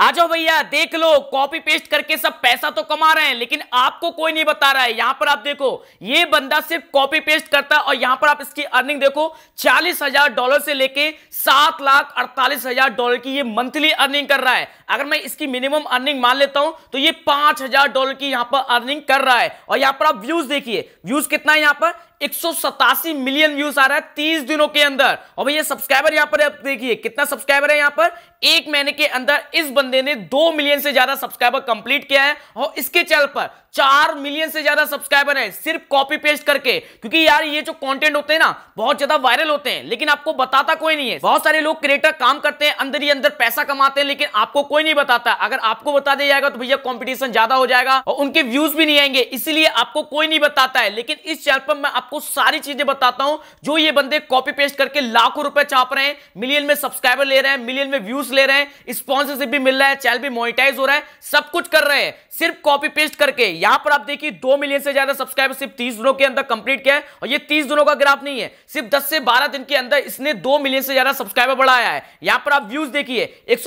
आ जाओ भैया देख लो कॉपी पेस्ट करके सब पैसा तो कमा रहे हैं लेकिन आपको कोई नहीं बता रहा है यहां पर आप देखो ये बंदा सिर्फ कॉपी पेस्ट करता है और यहां पर आप इसकी अर्निंग देखो चालीस हजार डॉलर से लेके सात लाख अड़तालीस हजार डॉलर की ये मंथली अर्निंग कर रहा है अगर मैं इसकी मिनिमम अर्निंग मान लेता हूं तो ये पांच डॉलर की यहां पर अर्निंग कर रहा है और यहां पर आप व्यूज देखिए व्यूज कितना है यहां पर 187 मिलियन व्यूज आ रहा है तीस दिनों के अंदर और भैया सब्सक्राइबर यहां पर आप देखिए कितना सब्सक्राइबर है यहां पर एक महीने के अंदर इस बंदे ने दो मिलियन से ज्यादा सब्सक्राइबर कंप्लीट किया है और इसके चैनल पर चार मिलियन से ज्यादा सब्सक्राइबर हैं सिर्फ कॉपी पेस्ट करके क्योंकि यार ये जो कंटेंट होते हैं ना बहुत ज्यादा वायरल होते हैं लेकिन आपको बताता कोई नहीं है बहुत सारे लोग क्रिएटर काम करते हैं अंदर ही अंदर पैसा कमाते हैं लेकिन आपको कोई नहीं बताता अगर आपको बता दिया जाएगा तो भैया कॉम्पिटिशन ज्यादा हो जाएगा और उनके व्यूज भी नहीं आएंगे इसलिए आपको कोई नहीं बताता है लेकिन इस चैनल पर मैं आपको सारी चीजें बताता हूं जो ये बंदे कॉपी पेस्ट करके लाखों रुपए छाप रहे हैं मिलियन में सब्सक्राइबर ले रहे हैं मिलियन में व्यूज ले रहे हैं स्पॉन्सरशिप भी मिल रहा है चैनल भी मोनिटाइज हो रहा है सब कुछ कर रहे हैं सिर्फ कॉपी पेस्ट करके यहां पर आप देखिए दो मिलियन से ज्यादा सब्सक्राइबर सिर्फ तीस दिनों के अंदर कंप्लीट किया है और ये तीस दिनों का ग्राफ नहीं है सिर्फ दस से बारह दिन के अंदर इसने दो मिलियन से ज्यादा सब्सक्राइबर बढ़ाया है यहां पर आप व्यूज देखिए एक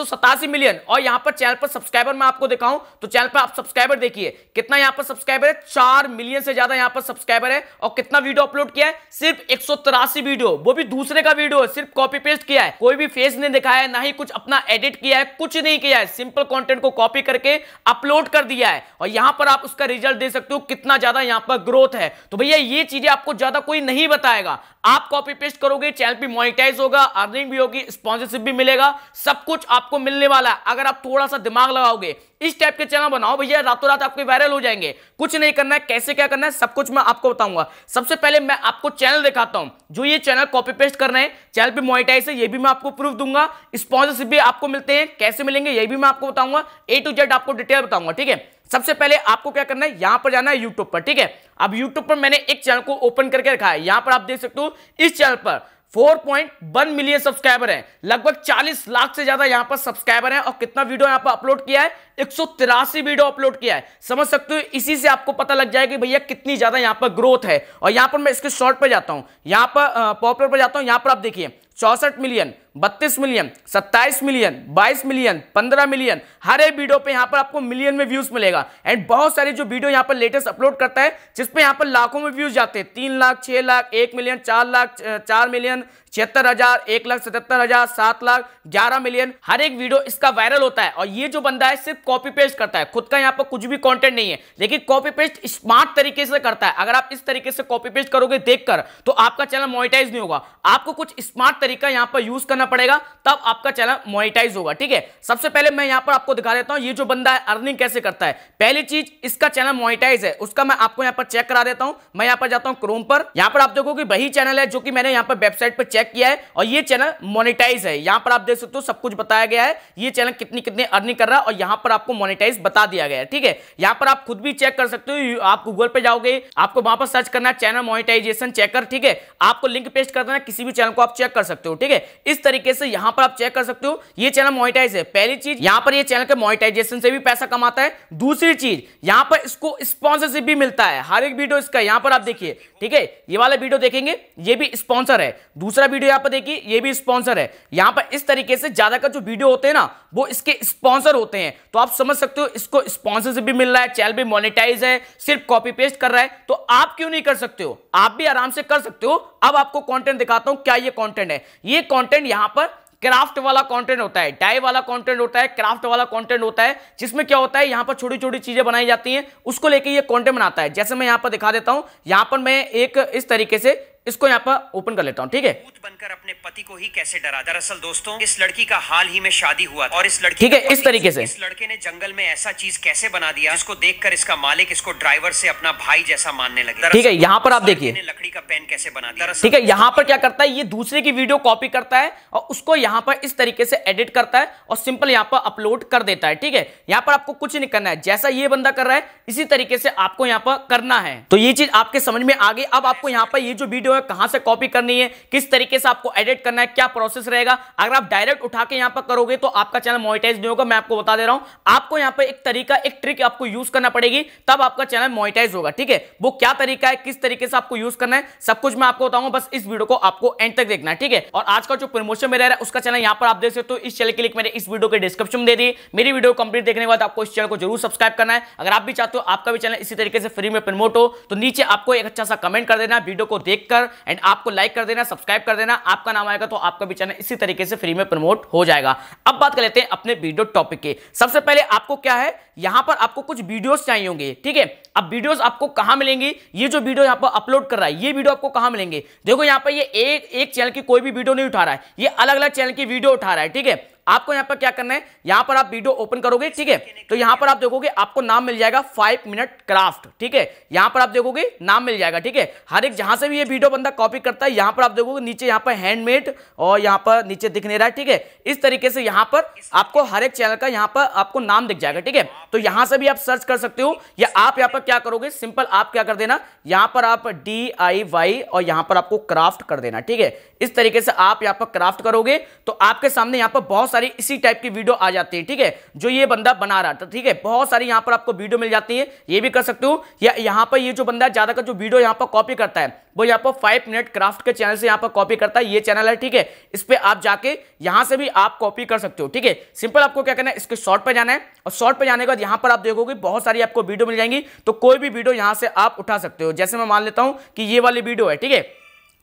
मिलियन और यहां पर चैनल पर सब्सक्राइबर मैं आपको दिखाऊं तो चैनल पर आप सब्सक्राइबर देखिए कितना यहां पर सब्सक्राइबर है चार मिलियन से ज्यादा यहां पर सब्सक्राइबर है और कितना वीडियो अपलोड किया है सिर्फ एक वीडियो वो भी दूसरे का वीडियो है सिर्फ कॉपी पेस्ट किया है कोई भी फेस नहीं दिखाया है ना ही कुछ अपना एडिट किया है कुछ नहीं किया है सिंपल कंटेंट को कॉपी करके अपलोड कर दिया है और यहां पर आप उसका का रिजल्ट दे सकते हो कितना ज्यादा यहां पर ग्रोथ है तो भैया ये चीजें आपको ज्यादा कोई नहीं बताएगा आप कॉपी पेस्ट करोगे चैनल भी मोनिटाइज होगा अर्निंग भी होगी स्पॉन्सरशिप भी मिलेगा सब कुछ आपको मिलने वाला है अगर आप थोड़ा सा दिमाग लगाओगे इस टाइप के चैनल बनाओ भैया रातों रात आपके वायरल हो जाएंगे कुछ नहीं करना है कैसे क्या करना है सब कुछ मैं आपको बताऊंगा सबसे पहले मैं आपको चैनल दिखाता हूं जो ये चैनल कॉपी पेस्ट कर रहे हैं चैनल पे मोनिटाइज है ये भी मैं आपको प्रूफ दूंगा स्पॉन्सरशिप भी आपको मिलते हैं कैसे मिलेंगे ये भी मैं आपको बताऊंगा ए टू जेड आपको डिटेल बताऊंगा ठीक है सबसे पहले आपको क्या करना है यहां पर जाना है यूट्यूब पर ठीक है अब यूट्यूब पर मैंने एक चैनल को ओपन करके रखा है यहां पर आप देख सकते हो इस चैनल पर 4.1 मिलियन सब्सक्राइबर हैं लगभग 40 लाख से ज्यादा यहां पर सब्सक्राइबर हैं और कितना वीडियो यहां पर अपलोड किया है एक वीडियो अपलोड किया है समझ सकते हो इसी से आपको पता लग जाएगा कि भैया कितनी ज्यादा यहां पर ग्रोथ है और यहां पर मैं इसके शॉर्ट पर जाता हूं यहां पर पॉपुलर पर जाता हूं यहां पर आप देखिए चौसठ मिलियन बत्तीस मिलियन सत्ताईस मिलियन बाईस मिलियन पंद्रह मिलियन हर एक वीडियो पे यहाँ पर आपको मिलियन में व्यूज मिलेगा एंड बहुत सारे जो वीडियो यहाँ पर लेटेस्ट अपलोड करता है जिसपे यहाँ पर लाखों में व्यूज जाते हैं तीन लाख छह लाख एक मिलियन चार लाख चार मिलियन छिहत्तर हजार एक लाख सतहत्तर हजार सात लाख ग्यारह मिलियन हर एक वीडियो इसका वायरल होता है और ये जो बंदा है सिर्फ कॉपी पेस्ट करता है खुद का यहाँ पर कुछ भी कॉन्टेंट नहीं है लेकिन कॉपी पेस्ट स्मार्ट तरीके से करता है अगर आप इस तरीके से कॉपी पेस्ट करोगे देखकर तो आपका चैनल मोनिटाइज नहीं होगा आपको कुछ स्मार्ट तरीका यहाँ पर यूज करना करना पड़ेगा तब आपका चैनल मोनिटाइज होगा ठीक है सबसे पहले मैं यहां पर आपको दिखा देता हूं ये जो बंदा है अर्निंग कैसे करता है पहली चीज इसका चैनल मोनिटाइज है उसका मैं आपको यहां पर चेक करा देता हूं मैं यहां पर जाता हूं क्रोम पर यहां पर आप देखो कि वही चैनल है जो कि मैंने यहां पर वेबसाइट पर चेक किया है और ये चैनल मोनिटाइज है यहां पर आप देख सकते हो सब कुछ बताया गया है ये चैनल कितनी कितनी अर्निंग कर रहा है और यहां पर आपको मोनिटाइज बता दिया गया है ठीक है यहां पर आप खुद भी चेक कर सकते हो आप गूगल पर जाओगे आपको वहां पर सर्च करना है चैनल मोनिटाइजेशन चेकर ठीक है आपको लिंक पेस्ट कर देना किसी भी चैनल को आप चेक कर सकते हो ठीक है इस तरीके तरीके से यहां पर आप चेक कर सकते हो ये चैनल मोनिटाइज है पहली चीज यहां पर ये चैनल के मोनिटाइजेशन से भी पैसा कमाता है दूसरी चीज यहां पर इसको स्पॉन्सरशिप भी मिलता है हर एक वीडियो इसका यहां पर आप देखिए ठीक है ये वाला वीडियो देखेंगे ये भी स्पॉन्सर है दूसरा वीडियो यहां पर देखिए ये भी स्पॉन्सर है यहां पर इस तरीके से ज्यादा का जो वीडियो होते हैं ना वो इसके स्पॉन्सर होते हैं तो आप समझ सकते हो इसको स्पॉन्सरशिप भी मिल रहा है चैनल भी मोनिटाइज है सिर्फ कॉपी पेस्ट कर रहा है तो आप क्यों नहीं कर सकते हो आप भी आराम से कर सकते हो अब आपको कॉन्टेंट दिखाता हूं क्या ये कॉन्टेंट है ये कॉन्टेंट यहां पर क्राफ्ट वाला कंटेंट होता है डाई वाला कंटेंट होता है क्राफ्ट वाला कंटेंट होता है जिसमें क्या होता है यहाँ पर छोटी छोटी चीजें बनाई जाती हैं उसको लेके ये कंटेंट बनाता है जैसे मैं यहाँ पर दिखा देता हूँ यहाँ पर मैं एक इस तरीके से इसको यहाँ पर ओपन कर लेता हूँ ठीक है बनकर अपने पति को ही कैसे डरा दरअसल दोस्तों इस लड़की का हाल ही में शादी हुआ और इस लड़की ठीक है इस तरीके से इस लड़के ने जंगल में ऐसा चीज कैसे बना दिया इसको देखकर इसका मालिक इसको ड्राइवर से अपना भाई जैसा मानने लगे ठीक है यहाँ पर आप देखिए लकड़ी कैसे बनाते हैं ठीक है यहाँ पर क्या करता है ये दूसरे की वीडियो कॉपी करता है और उसको यहाँ पर इस तरीके से एडिट करता है और सिंपल यहाँ पर अपलोड कर देता है ठीक है यहाँ पर आपको कुछ नहीं करना है जैसा ये बंदा कर रहा है इसी तरीके से आपको यहाँ पर करना है तो ये चीज आपके समझ में आ गई अब आपको यहाँ पर ये जो वीडियो है कहाँ से कॉपी करनी है किस तरीके से आपको एडिट करना है क्या प्रोसेस रहेगा अगर आप डायरेक्ट उठा के यहाँ पर करोगे तो आपका चैनल मोनिटाइज नहीं होगा मैं आपको बता दे रहा हूँ आपको यहाँ पर एक तरीका एक ट्रिक आपको यूज करना पड़ेगी तब आपका चैनल मोनिटाइज होगा ठीक है वो क्या तरीका है किस तरीके से आपको यूज करना है सबको कुछ मैं आपको बताऊंगा बस इस वीडियो को आपको एंड तक देखना ठीक है और आज का जो प्रमोशन मेरा है उसका चैनल यहाँ पर आप देख सकते हो इस चैनल के लिए मैंने इस वीडियो के डिस्क्रिप्शन दे दी मेरी वीडियो कंप्लीट देखने के बाद आपको इस चैनल को जरूर सब्सक्राइब करना है अगर आप भी चाहते हो आपका भी चैनल इसी तरीके से फ्री में प्रमोट हो तो नीचे आपको एक अच्छा सा कमेंट कर देना वीडियो को देखकर एंड आपको लाइक कर देना सब्सक्राइब कर देना आपका नाम आएगा तो आपका भी चैनल इसी तरीके से फ्री में प्रमोट हो जाएगा अब बात कर लेते हैं अपने वीडियो टॉपिक की सबसे पहले आपको क्या है यहां पर आपको कुछ वीडियोस चाहिए होंगे ठीक है अब वीडियोस आपको कहां मिलेंगी ये जो वीडियो यहां पर अपलोड कर रहा है ये वीडियो आपको कहां मिलेंगे देखो यहां पर ये एक एक चैनल की कोई भी वीडियो नहीं उठा रहा है ये अलग अलग चैनल की वीडियो उठा रहा है ठीक है आपको यहाँ पर क्या करना है यहाँ पर आप वीडियो ओपन करोगे ठीक है तो यहाँ पर आप देखोगे आपको नाम मिल जाएगा फाइव मिनट क्राफ्ट ठीक है यहाँ पर आप देखोगे नाम मिल जाएगा ठीक है हर एक जहाँ से भी ये वीडियो बंदा कॉपी करता है यहाँ पर आप देखोगे नीचे यहाँ पर हैंडमेड और यहाँ पर नीचे दिख नहीं रहा है ठीक है इस तरीके से यहाँ पर आपको हर एक चैनल का यहाँ पर आपको नाम दिख जाएगा ठीक है तो यहाँ से भी आप सर्च कर सकते हो या आप यहाँ पर क्या करोगे सिंपल आप क्या कर देना यहाँ पर आप डी आई वाई और यहाँ पर आपको क्राफ्ट कर देना ठीक है इस तरीके से आप यहाँ पर क्राफ्ट करोगे तो आपके सामने यहाँ पर बहुत सारी इसी टाइप की वीडियो आ जाती है ठीक है जो ये बंदा बना रहा था ठीक है बहुत सारी यहाँ पर आपको वीडियो मिल जाती है ये भी कर सकते हो या यहाँ पर ये जो बंदा ज़्यादा का जो वीडियो यहाँ पर कॉपी करता है वो यहाँ पर फाइव मिनट क्राफ्ट के चैनल से यहाँ पर कॉपी करता है ये चैनल है ठीक है इस पर आप जाके यहाँ से भी आप कॉपी कर सकते हो ठीक है सिंपल आपको क्या करना है इसके शॉर्ट पर जाना है और शॉर्ट पर जाने के बाद यहाँ पर आप देखोगे बहुत सारी आपको वीडियो मिल जाएंगी तो कोई भी वीडियो यहाँ से आप उठा सकते हो जैसे मैं मान लेता हूँ कि ये वाली वीडियो है ठीक है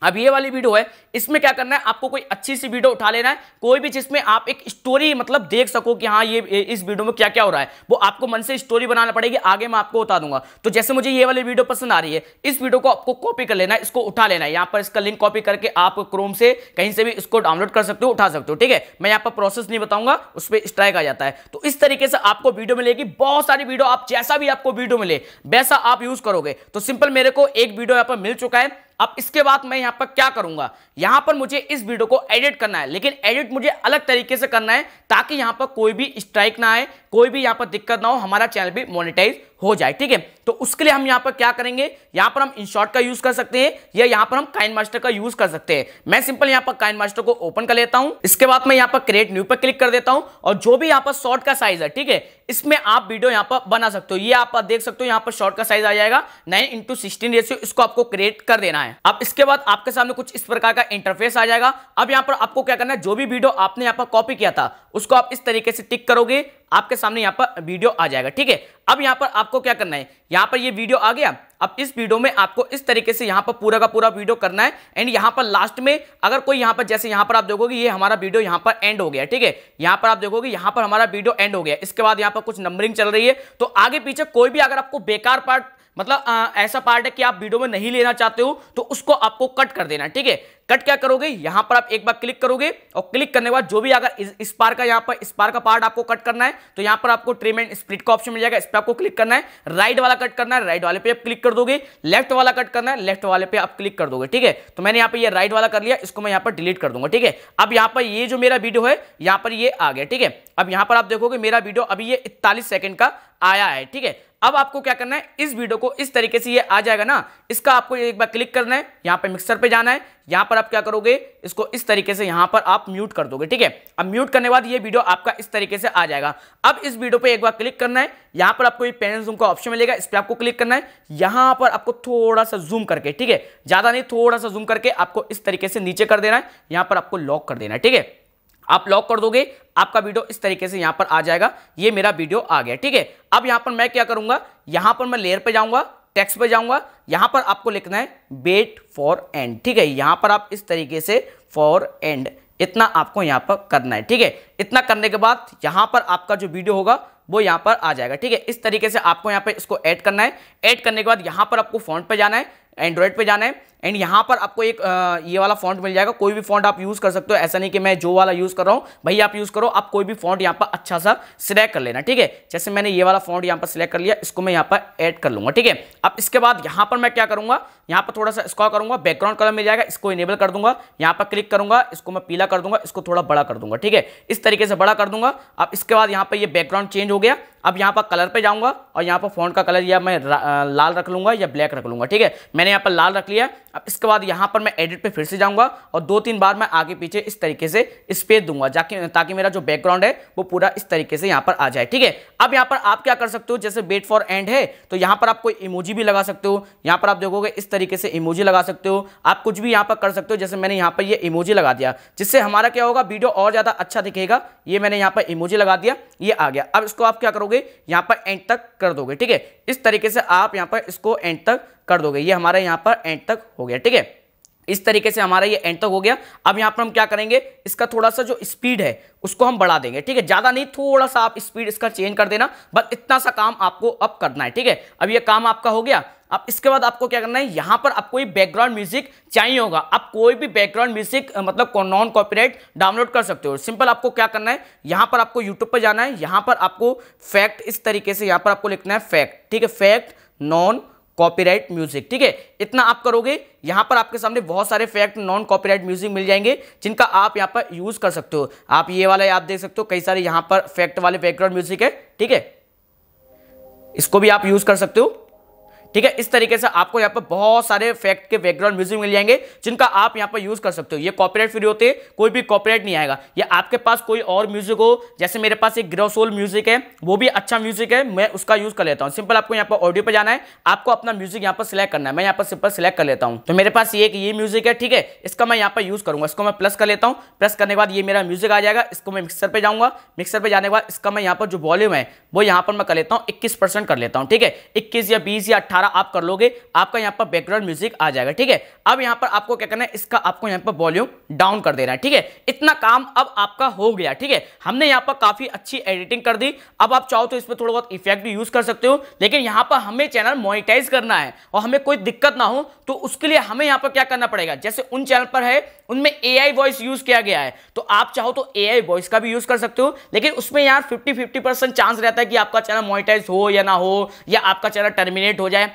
अब ये वाली वीडियो है इसमें क्या करना है आपको कोई अच्छी सी वीडियो उठा लेना है कोई भी जिसमें आप एक स्टोरी मतलब देख सको कि हाँ ये इस वीडियो में क्या क्या हो रहा है वो आपको मन से स्टोरी बनाना पड़ेगी आगे मैं आपको बता दूंगा तो जैसे मुझे ये वाली वीडियो पसंद आ रही है इस वीडियो को आपको कॉपी कर लेना है इसको उठा लेना है यहाँ पर इसका लिंक कॉपी करके आप क्रोम से कहीं से भी इसको डाउनलोड कर सकते हो उठा सकते हो ठीक है मैं यहाँ पर प्रोसेस नहीं बताऊंगा उस पर स्ट्राइक आ जाता है तो इस तरीके से आपको वीडियो मिलेगी बहुत सारी वीडियो आप जैसा भी आपको वीडियो मिले वैसा आप यूज करोगे तो सिंपल मेरे को एक वीडियो यहाँ पर मिल चुका है अब इसके बाद मैं यहां पर क्या करूंगा यहां पर मुझे इस वीडियो को एडिट करना है लेकिन एडिट मुझे अलग तरीके से करना है ताकि यहां पर कोई भी स्ट्राइक ना आए कोई भी यहाँ पर दिक्कत ना हो हमारा चैनल भी मोनिटाइज हो जाए ठीक है तो उसके लिए हम यहाँ पर क्या करेंगे यहाँ पर हम इनशॉर्ट का यूज कर सकते हैं या यहाँ पर हम काइन मास्टर का यूज कर सकते हैं मैं सिंपल यहाँ पर काइन मास्टर को ओपन कर लेता हूँ इसके बाद मैं यहाँ पर क्रिएट न्यू पर क्लिक कर देता हूँ और जो भी यहाँ पर शॉर्ट का साइज है ठीक है इसमें आप वीडियो यहाँ पर बना सकते हो ये आप देख सकते हो यहाँ पर शॉर्ट का साइज आ जाएगा नाइन इंटू सिक्सटीन रेशियो इसको आपको क्रिएट कर देना है अब इसके बाद आपके सामने कुछ इस प्रकार का इंटरफेस आ जाएगा अब यहाँ पर आपको क्या करना है जो भी वीडियो आपने यहाँ पर कॉपी किया था उसको आप इस तरीके से टिक करोगे आपके सामने यहाँ पर वीडियो आ जाएगा ठीक है अब यहाँ पर आपको क्या करना है यहाँ पर ये वीडियो आ गया अब इस वीडियो में आपको इस तरीके से यहाँ पर पूरा का पूरा वीडियो करना है एंड यहाँ पर लास्ट में अगर कोई यहाँ पर जैसे यहाँ पर आप देखोगे ये हमारा वीडियो यहाँ पर एंड हो गया ठीक है यहाँ पर आप देखोगे यहाँ पर हमारा वीडियो एंड हो गया इसके बाद यहाँ पर कुछ नंबरिंग चल रही है तो आगे पीछे कोई भी अगर आपको बेकार पार्ट मतलब आ, ऐसा पार्ट है कि आप वीडियो में नहीं लेना चाहते हो तो उसको आपको कट कर देना ठीक है कट क्या करोगे यहां पर आप एक बार क्लिक करोगे और क्लिक करने के बाद जो भी अगर इस, पार का यहां पर इस पार का पार्ट आपको कट करना है तो यहां पर आपको ट्रिम एंड स्प्लिट का ऑप्शन मिल जाएगा इस पर आपको क्लिक करना है राइट वाला कट करना है राइट वाले पे आप क्लिक कर दोगे लेफ्ट वाला कट करना है लेफ्ट वाले पे आप क्लिक कर दोगे ठीक है तो मैंने यहाँ पर ये राइट वाला कर लिया इसको मैं यहाँ पर डिलीट कर दूंगा ठीक है अब यहाँ पर ये जो मेरा वीडियो है यहाँ पर ये आ गया ठीक है अब यहाँ पर आप देखोगे मेरा वीडियो अभी ये इकतालीस सेकंड का आया है ठीक है अब आपको क्या करना है इस वीडियो को इस तरीके से ये आ जाएगा ना इसका आपको एक बार क्लिक करना है यहाँ पे मिक्सर पे जाना है यहाँ पर आप क्या करोगे इसको इस तरीके से यहाँ पर आप म्यूट कर दोगे ठीक है अब म्यूट करने के बाद ये वीडियो आपका इस तरीके से आ जाएगा अब इस वीडियो पे एक बार क्लिक करना है यहाँ पर आपको ये पेन जूम का ऑप्शन मिलेगा इस पर आपको क्लिक करना है यहाँ पर आपको थोड़ा सा जूम करके ठीक है ज़्यादा नहीं थोड़ा सा जूम करके आपको इस तरीके से नीचे कर देना है यहाँ पर आपको लॉक कर देना है ठीक है आप लॉक कर दोगे आपका वीडियो इस तरीके से यहां पर आ जाएगा ये मेरा वीडियो आ गया ठीक है अब यहां पर मैं क्या करूंगा यहां पर मैं लेयर पे जाऊंगा टेक्स्ट पे जाऊंगा यहां पर आपको लिखना है बेट फॉर एंड ठीक है यहां पर आप इस तरीके से फॉर एंड इतना आपको यहां पर करना है ठीक है इतना करने के बाद यहां पर आपका जो वीडियो होगा वो यहां पर आ जाएगा ठीक है इस तरीके से आपको यहाँ पर इसको ऐड करना है ऐड करने के बाद यहां पर आपको फोन पे जाना है एंड्रॉयड पे जाना है एंड यहां पर आपको एक आ, ये वाला फॉन्ट मिल जाएगा कोई भी फॉन्ट आप यूज़ कर सकते हो ऐसा नहीं कि मैं जो वाला यूज़ कर रहा हूं भाई आप यूज़ करो आप कोई भी फॉन्ट यहां पर अच्छा सा सिलेक्ट कर लेना ठीक है जैसे मैंने ये वाला फॉन्ट यहां पर सिलेक्ट कर लिया इसको मैं यहाँ पर एड कर लूंगा ठीक है अब इसके बाद यहां पर मैं क्या करूंगा यहां पर थोड़ा सा स्कॉ करूंगा बैकग्राउंड कलर मिल जाएगा इसको इनेबल कर दूंगा यहां पर क्लिक करूंगा इसको मैं पीला कर दूंगा इसको थोड़ा बड़ा कर दूंगा ठीक है इस तरीके से बड़ा कर दूंगा अब इसके बाद यहां पर ये बैकग्राउंड चेंज हो गया अब यहां पर कलर पे जाऊंगा और यहाँ पर फॉन्ट का कलर या मैं लाल रख लूंगा या ब्लैक रख लूंगा ठीक है मैंने यहां पर लाल रख लिया अब इसके बाद यहाँ पर मैं एडिट पे फिर से जाऊँगा और दो तीन बार मैं आगे पीछे इस तरीके से स्पेस दूंगा जाकि ताकि मेरा जो बैकग्राउंड है वो पूरा इस तरीके से यहाँ पर आ जाए ठीक है अब यहाँ पर आप क्या कर सकते हो जैसे वेट फॉर एंड है तो यहाँ पर आप कोई इमोजी भी लगा सकते हो यहाँ पर आप देखोगे इस तरीके से इमोजी लगा सकते हो आप कुछ भी यहाँ पर कर सकते हो जैसे मैंने यहाँ पर ये इमोजी लगा दिया जिससे हमारा क्या होगा वीडियो और ज़्यादा अच्छा दिखेगा ये मैंने यहाँ पर इमोजी लगा दिया ये आ गया अब इसको आप क्या करोगे यहाँ पर एंड तक कर दोगे ठीक है इस तरीके से आप यहाँ पर इसको एंड तक कर दोगे ये हमारा यहाँ पर एंड तक हो गया ठीक है इस तरीके से हमारा ये एंड तक हो गया अब यहाँ पर हम क्या करेंगे इसका थोड़ा सा जो स्पीड है उसको हम बढ़ा देंगे ठीक है ज़्यादा नहीं थोड़ा सा आप स्पीड इसका चेंज कर देना बस इतना सा काम आपको अब करना है ठीक है अब ये काम आपका हो गया अब इसके बाद आपको क्या करना है यहाँ पर आपको ये बैकग्राउंड म्यूजिक चाहिए होगा आप कोई भी बैकग्राउंड म्यूजिक मतलब नॉन कॉपीराइट डाउनलोड कर सकते हो सिंपल आपको क्या करना है यहाँ पर आपको यूट्यूब पर जाना है यहाँ पर आपको फैक्ट इस तरीके से यहाँ पर आपको लिखना है फैक्ट ठीक है फैक्ट नॉन कॉपीराइट म्यूजिक ठीक है इतना आप करोगे यहां पर आपके सामने बहुत सारे फैक्ट नॉन कॉपीराइट म्यूजिक मिल जाएंगे जिनका आप यहां पर यूज कर सकते हो आप ये वाला आप देख सकते हो कई सारे यहां पर फैक्ट वाले बैकग्राउंड म्यूजिक है ठीक है इसको भी आप यूज कर सकते हो ठीक है इस तरीके से आपको यहाँ पर बहुत सारे फैक्ट के बैकग्राउंड म्यूजिक मिल जाएंगे जिनका आप यहाँ पर यूज कर सकते हो ये कॉपीराइट फ्री होते हैं कोई भी कॉपीराइट नहीं आएगा ये आपके पास कोई और म्यूजिक हो जैसे मेरे पास एक ग्रोसोल म्यूजिक है वो भी अच्छा म्यूजिक है मैं उसका यूज कर लेता हूँ सिंपल आपको यहाँ पर ऑडियो पर जाना है आपको अपना म्यूजिक यहाँ पर सिलेक्ट करना है मैं यहाँ पर सिंपल सिलेक्ट कर लेता हूँ तो मेरे पास ये ये म्यूजिक है ठीक है इसका मैं यहाँ पर यूज करूंगा इसको मैं प्लस कर लेता हूँ प्लस करने के बाद ये मेरा म्यूजिक आ जाएगा इसको मैं मिक्सर पर जाऊंगा मिक्सर पर जाने के बाद इसका मैं यहाँ पर जो वॉल्यूम है वो यहाँ पर मैं कर लेता हूँ इक्कीस कर लेता हूँ ठीक है इक्कीस या बीस या अट्ठारह सारा आप कर लोगे आपका यहाँ पर बैकग्राउंड म्यूजिक आ जाएगा ठीक है अब यहाँ पर आपको क्या करना है इसका आपको यहाँ पर वॉल्यूम डाउन कर देना है ठीक है इतना काम अब आपका हो गया ठीक है हमने यहाँ पर काफी अच्छी एडिटिंग कर दी अब आप चाहो तो इसमें थोड़ा बहुत इफेक्ट यूज कर सकते हो लेकिन यहाँ पर हमें चैनल मोनिटाइज करना है और हमें कोई दिक्कत ना हो तो उसके लिए हमें यहाँ पर क्या करना पड़ेगा जैसे उन चैनल पर है उनमें ए वॉइस यूज किया गया है तो आप चाहो तो ए वॉइस का भी यूज कर सकते हो लेकिन उसमें यार फिफ्टी फिफ्टी चांस रहता है कि आपका चैनल मोनिटाइज हो या ना हो या आपका चैनल टर्मिनेट हो जाए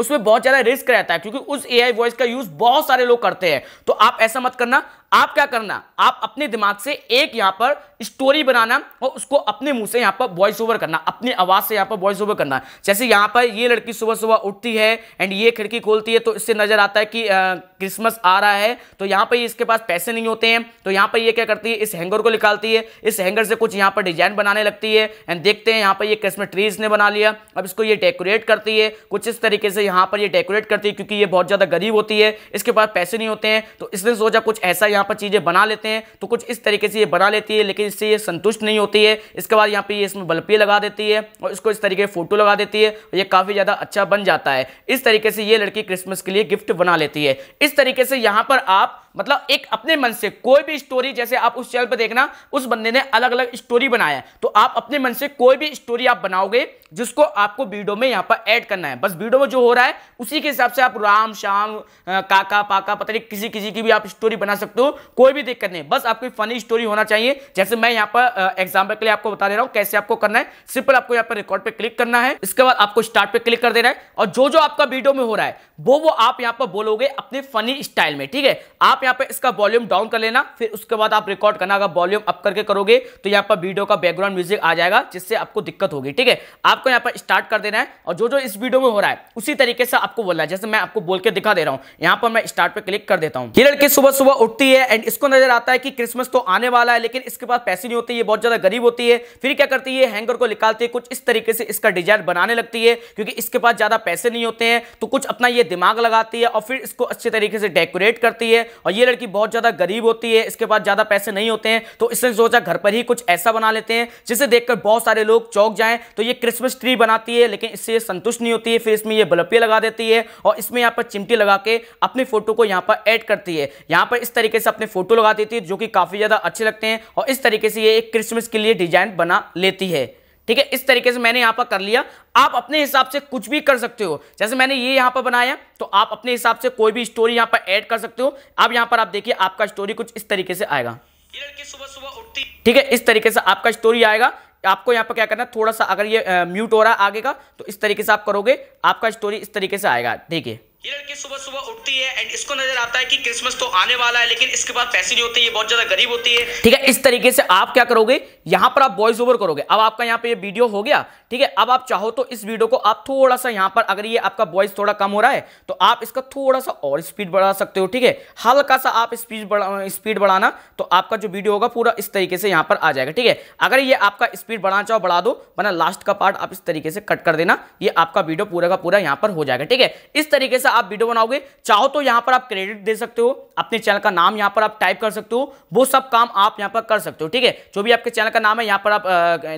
उसमें बहुत ज़्यादा रिस्क रहता है क्योंकि उस एआई वॉइस का यूज़ बहुत सारे लोग करते हैं तो आप ऐसा मत करना आप क्या करना आप अपने दिमाग से एक यहां पर स्टोरी बनाना और उसको अपने मुंह से यहां पर वॉइस ओवर करना अपनी आवाज़ से यहां पर वॉइस ओवर करना जैसे यहां पर ये लड़की सुबह सुबह उठती है एंड ये खिड़की खोलती है तो इससे नज़र आता है कि क्रिसमस आ रहा है तो यहाँ पर इसके पास पैसे नहीं होते हैं तो यहाँ पर ये क्या करती है इस हैंगर को निकालती है इस हैंगर से कुछ यहाँ पर डिजाइन बनाने लगती है एंड देखते हैं यहाँ पर ये क्रिसमस ट्रीज ने बना लिया अब इसको ये डेकोरेट करती है कुछ इस तरीके से यहाँ पर ये डेकोरेट करती है क्योंकि ये बहुत ज़्यादा गरीब होती है इसके पास पैसे नहीं होते हैं तो इसने सोचा कुछ ऐसा यहाँ पर चीज़ें बना लेते हैं तो कुछ इस तरीके से ये बना लेती है लेकिन इससे ये संतुष्ट नहीं होती है इसके बाद यहाँ पर ये इसमें बल्पी लगा देती है और इसको इस तरीके फ़ोटो लगा देती है और ये काफ़ी ज़्यादा अच्छा बन जाता है इस तरीके से ये लड़की क्रिसमस के लिए गिफ्ट बना लेती है इस तरीके से यहाँ पर आप मतलब एक अपने मन से कोई भी स्टोरी जैसे आप उस चैनल पर देखना उस बंदे ने अलग अलग स्टोरी बनाया है तो आप अपने मन से कोई भी स्टोरी आप बनाओगे जिसको आपको वीडियो में यहाँ पर ऐड करना है बस वीडियो में जो हो रहा है उसी के हिसाब से आप राम श्याम काका पाका पता नहीं किसी किसी की भी आप स्टोरी बना सकते हो कोई भी दिक्कत नहीं बस आपकी फनी स्टोरी होना चाहिए जैसे मैं यहाँ पर एग्जाम्पल के लिए आपको बता दे रहा हूँ कैसे आपको करना है सिंपल आपको यहाँ पर रिकॉर्ड पर क्लिक करना है इसके बाद आपको स्टार्ट पे क्लिक कर देना है और जो जो आपका वीडियो में हो रहा है वो वो आप यहाँ पर बोलोगे अपने फनी स्टाइल में ठीक है आप आप यहाँ पे इसका वॉल्यूम डाउन कर लेना फिर उसके बाद आप रिकॉर्ड करना अगर वॉल्यूम अप करके करोगे तो यहाँ पर वीडियो का बैकग्राउंड म्यूजिक आ जाएगा जिससे आपको दिक्कत होगी ठीक है आपको यहाँ पर स्टार्ट कर देना है और जो जो इस वीडियो में हो रहा है उसी तरीके से आपको बोलना है जैसे मैं आपको बोल के दिखा दे रहा हूँ यहाँ पर मैं स्टार्ट पर क्लिक कर देता हूँ ये लड़की सुबह सुबह उठती है एंड इसको नजर आता है कि क्रिसमस तो आने वाला है लेकिन इसके पास पैसे नहीं होते ये बहुत ज्यादा गरीब होती है फिर क्या करती है हैंगर को निकालती है कुछ इस तरीके से इसका डिजाइन बनाने लगती है क्योंकि इसके पास ज्यादा पैसे नहीं होते हैं तो कुछ अपना ये दिमाग लगाती है और फिर इसको अच्छे तरीके से डेकोरेट करती है और ये लड़की बहुत ज़्यादा गरीब होती है इसके पास ज़्यादा पैसे नहीं होते हैं तो इसने सोचा घर पर ही कुछ ऐसा बना लेते हैं जिसे देखकर बहुत सारे लोग चौक जाएं तो ये क्रिसमस ट्री बनाती है लेकिन इससे संतुष्ट नहीं होती है फिर इसमें यह बलपिया लगा देती है और इसमें यहाँ पर चिमटी लगा के अपनी फोटो को यहाँ पर एड करती है यहाँ पर इस तरीके से अपने फोटो लगा देती है जो कि काफ़ी ज़्यादा अच्छे लगते हैं और इस तरीके से ये एक क्रिसमस के लिए डिजाइन बना लेती है ठीक है इस तरीके से मैंने यहां पर कर लिया आप अपने हिसाब से कुछ भी कर सकते हो जैसे मैंने ये यहां पर बनाया तो आप अपने हिसाब से कोई भी स्टोरी यहां पर एड कर सकते हो अब यहां पर आप देखिए आपका स्टोरी कुछ इस तरीके से आएगा सुबह सुबह उठती ठीक है इस तरीके से आपका स्टोरी आएगा आपको यहाँ पर क्या करना है थोड़ा सा अगर ये म्यूट हो रहा है आगे का तो इस तरीके से आप करोगे आपका स्टोरी इस तरीके से आएगा देखिए ये लड़की सुबह सुबह उठती है एंड इसको नजर आता है कि क्रिसमस तो आने वाला है लेकिन इसके बाद पैसे नहीं होते ये बहुत ज्यादा गरीब होती है ठीक है इस तरीके से आप क्या करोगे यहाँ पर आप वॉइस ओवर करोगे अब आपका यहाँ पे ये वीडियो हो गया ठीक है अब आप चाहो तो इस वीडियो को आप थोड़ा सा यहाँ पर अगर ये आपका वॉइस थोड़ा कम हो रहा है तो आप इसका थोड़ा सा और स्पीड बढ़ा सकते हो ठीक है हल्का सा आप स्पीड बढ़ा स्पीड बढ़ाना तो आपका जो वीडियो होगा पूरा इस तरीके से यहाँ पर आ जाएगा ठीक है अगर ये आपका स्पीड बढ़ाना चाहो बढ़ा दो वरना लास्ट का पार्ट आप इस तरीके से कट कर देना ये आपका वीडियो पूरा का पूरा यहाँ पर हो जाएगा ठीक है इस तरीके से सा आप वीडियो बनाओगे चाहो तो यहां पर आप क्रेडिट दे सकते हो अपने चैनल का नाम यहां पर आप टाइप कर सकते हो वो सब काम आप यहां पर कर सकते हो ठीक है जो भी आपके चैनल का नाम है यहां पर आप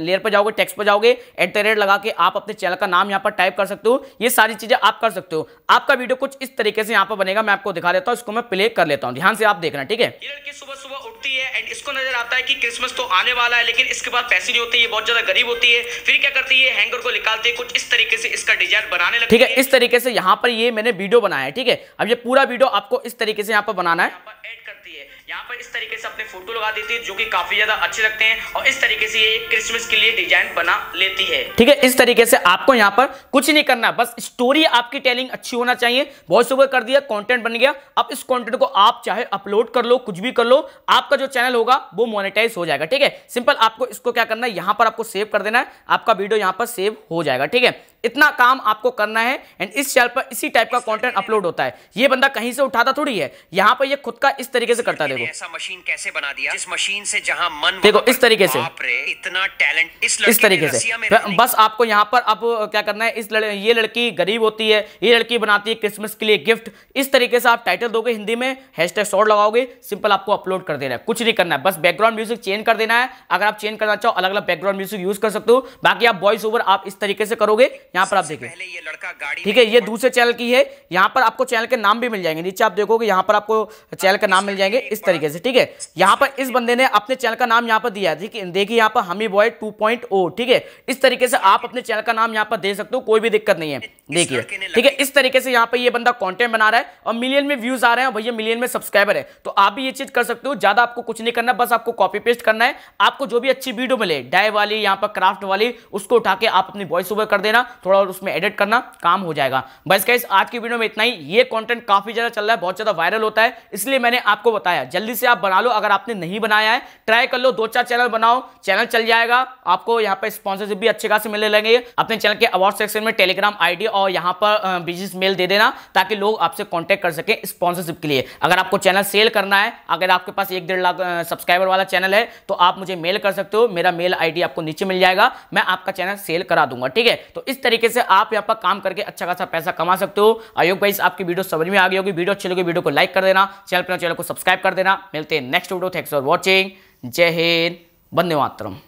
लेयर पर जाओगे टेक्स्ट पर जाओगे एट लगा के आप अपने चैनल का नाम यहां पर टाइप कर सकते हो ये सारी चीज़ें आप कर सकते हो आपका वीडियो कुछ इस तरीके से यहां पर बनेगा मैं आपको दिखा देता हूं इसको मैं प्ले कर लेता हूं ध्यान से आप देखना ठीक है सुबह सुबह उठती है एंड इसको नजर आता है कि क्रिसमस तो आने वाला है लेकिन इसके बाद पैसे नहीं होते ये बहुत ज्यादा गरीब होती है फिर क्या करती है हैंगर को निकालती है कुछ इस तरीके से इसका डिजाइन बनाने लगती है ठीक है इस तरीके से यहाँ पर ये मैंने वीडियो बनाया है ठीक है अब ये पूरा वीडियो आपको इस तरीके से यहाँ पर बनाना है यहाँ पर इस तरीके से अपने फोटो लगा देती है जो कि काफी ज्यादा अच्छे लगते हैं और इस तरीके से ये क्रिसमस के लिए डिजाइन बना लेती है ठीक है इस तरीके से आपको यहाँ पर कुछ नहीं करना बस स्टोरी आपकी टेलिंग अच्छी होना चाहिए वॉइस ओवर कर दिया कंटेंट बन गया अब इस कंटेंट को आप चाहे अपलोड कर लो कुछ भी कर लो आपका जो चैनल होगा वो मोनिटाइज हो जाएगा ठीक है सिंपल आपको इसको क्या करना है यहाँ पर आपको सेव कर देना है आपका वीडियो यहाँ पर सेव हो जाएगा ठीक है इतना काम आपको करना है एंड इस चैनल पर इसी टाइप का कंटेंट अपलोड होता है ये बंदा कहीं से उठाता थोड़ी है यहाँ पर ये खुद का इस तरीके से करता देखो ऐसा मशीन कैसे बना दिया इस मशीन से जहाँ मन देखो इस तरीके से इतना टैलेंट इस, इस तरीके से बस आपको यहाँ पर अब क्या करना है इस ये लड़की गरीब होती है ये लड़की बनाती है क्रिसमस के लिए गिफ्ट इस तरीके से आप टाइटल दोगे हिंदी में हैश टैग शॉर्ट लगाओगे सिंपल आपको अपलोड कर देना है कुछ नहीं करना है बस बैकग्राउंड म्यूजिक चेंज कर देना है अगर आप चेंज करना चाहो अलग अलग बैकग्राउंड म्यूजिक यूज कर सकते हो बाकी आप वॉइस ओवर आप इस तरीके से करोगे यहाँ पर आप देखिए ठीक है ये दूसरे चैनल की है यहाँ पर आपको चैनल के नाम भी मिल जाएंगे नीचे आप देखोगे यहाँ पर आपको चैनल का नाम मिल जाएंगे इस तरीके से ठीक है यहाँ पर इस बंदे ने अपने चैनल का नाम यहाँ पर दिया है देखिए यहाँ पर हमी बॉय टू ठीक है इस तरीके से आप अपने चैनल का नाम यहाँ पर दे सकते हो कोई भी दिक्कत नहीं है देखिए ठीक है इस तरीके से यहाँ पर ये बंदा कॉन्टेंट बना रहा है और मिलियन में व्यूज आ रहे हैं भैया मिलियन में सब्सक्राइबर है तो आप भी ये चीज कर सकते हो ज्यादा आपको कुछ नहीं करना बस आपको कॉपी पेस्ट करना है आपको जो भी अच्छी वीडियो मिले डाई वाली यहाँ पर क्राफ्ट वाली उसको उठा के आप अपनी वॉइस ओवर कर देना थोड़ा और उसमें एडिट करना काम हो जाएगा बस कैसे आज की वीडियो में इतना ही ये कंटेंट काफी ज्यादा चल रहा है बहुत ज्यादा वायरल होता है इसलिए मैंने आपको बताया जल्दी से आप बना लो अगर आपने नहीं बनाया है ट्राई कर लो दो चार चैनल बनाओ चैनल चल जाएगा आपको यहाँ पर स्पॉन्सरशिप भी अच्छे खास मिलने लगेंगे अपने चैनल के अवार्ड सेक्शन में टेलीग्राम आईडी और यहाँ पर बिजनेस मेल दे देना ताकि लोग आपसे कॉन्टेक्ट कर सके स्पॉन्सरशिप के लिए अगर आपको चैनल सेल करना है अगर आपके पास एक डेढ़ लाख सब्सक्राइबर वाला चैनल है तो आप मुझे मेल कर सकते हो मेरा मेल आई आपको नीचे मिल जाएगा मैं आपका चैनल सेल करा दूंगा ठीक है तो इस तरीके तरीके से आप यहाँ पर काम करके अच्छा खासा पैसा कमा सकते हो आयोग भाई आपकी वीडियो समझ में आ गई होगी वीडियो अच्छी लगी वीडियो को लाइक कर देना चैनल पर चैनल को सब्सक्राइब कर देना मिलते हैं next video thanks for watching जय हिंद वंदे मातरम